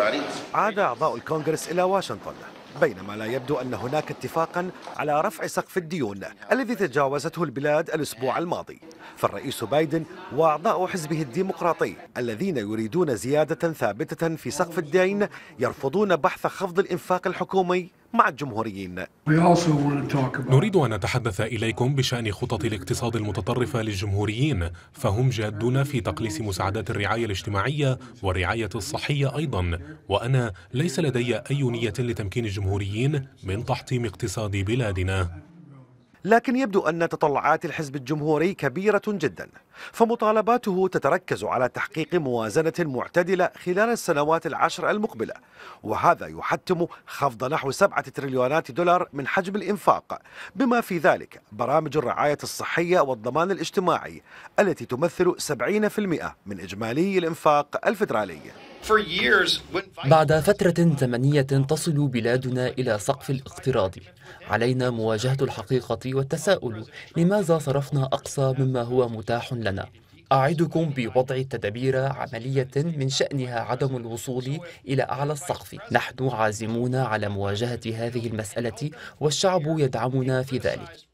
باريس عاد أعضاء الكونغرس إلى واشنطن بينما لا يبدو أن هناك اتفاقا على رفع سقف الديون الذي تجاوزته البلاد الأسبوع الماضي فالرئيس بايدن وأعضاء حزبه الديمقراطي الذين يريدون زيادة ثابتة في سقف الدين يرفضون بحث خفض الإنفاق الحكومي مع الجمهوريين نريد أن نتحدث إليكم بشأن خطط الاقتصاد المتطرفة للجمهوريين فهم جادون في تقليص مساعدات الرعاية الاجتماعية والرعاية الصحية أيضا وأنا ليس لدي أي نية لتمكين الجمهوريين من تحطيم اقتصاد بلادنا لكن يبدو أن تطلعات الحزب الجمهوري كبيرة جدا فمطالباته تتركز على تحقيق موازنة معتدلة خلال السنوات العشر المقبلة وهذا يحتم خفض نحو سبعة تريليونات دولار من حجم الإنفاق بما في ذلك برامج الرعاية الصحية والضمان الاجتماعي التي تمثل 70% من إجمالي الإنفاق الفدرالي بعد فترة زمنية تصل بلادنا إلى سقف الاقتراض علينا مواجهة الحقيقة والتساؤل لماذا صرفنا أقصى مما هو متاح لنا أعدكم بوضع تدابير عملية من شأنها عدم الوصول إلى أعلى السقف نحن عازمون على مواجهة هذه المسألة والشعب يدعمنا في ذلك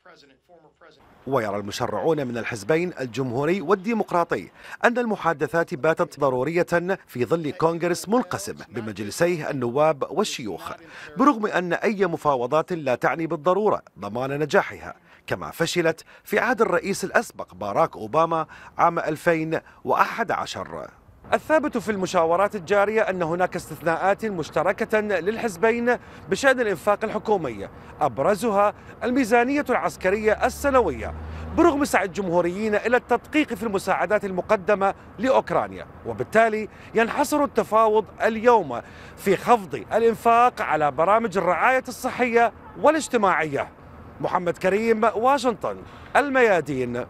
ويرى المشرعون من الحزبين الجمهوري والديمقراطي أن المحادثات باتت ضرورية في ظل كونغرس منقسم بمجلسيه النواب والشيوخ برغم أن أي مفاوضات لا تعني بالضرورة ضمان نجاحها كما فشلت في عهد الرئيس الأسبق باراك أوباما عام 2011 الثابت في المشاورات الجارية أن هناك استثناءات مشتركة للحزبين بشأن الإنفاق الحكومي أبرزها الميزانية العسكرية السنوية برغم سعي الجمهوريين إلى التدقيق في المساعدات المقدمة لأوكرانيا وبالتالي ينحصر التفاوض اليوم في خفض الإنفاق على برامج الرعاية الصحية والاجتماعية محمد كريم واشنطن الميادين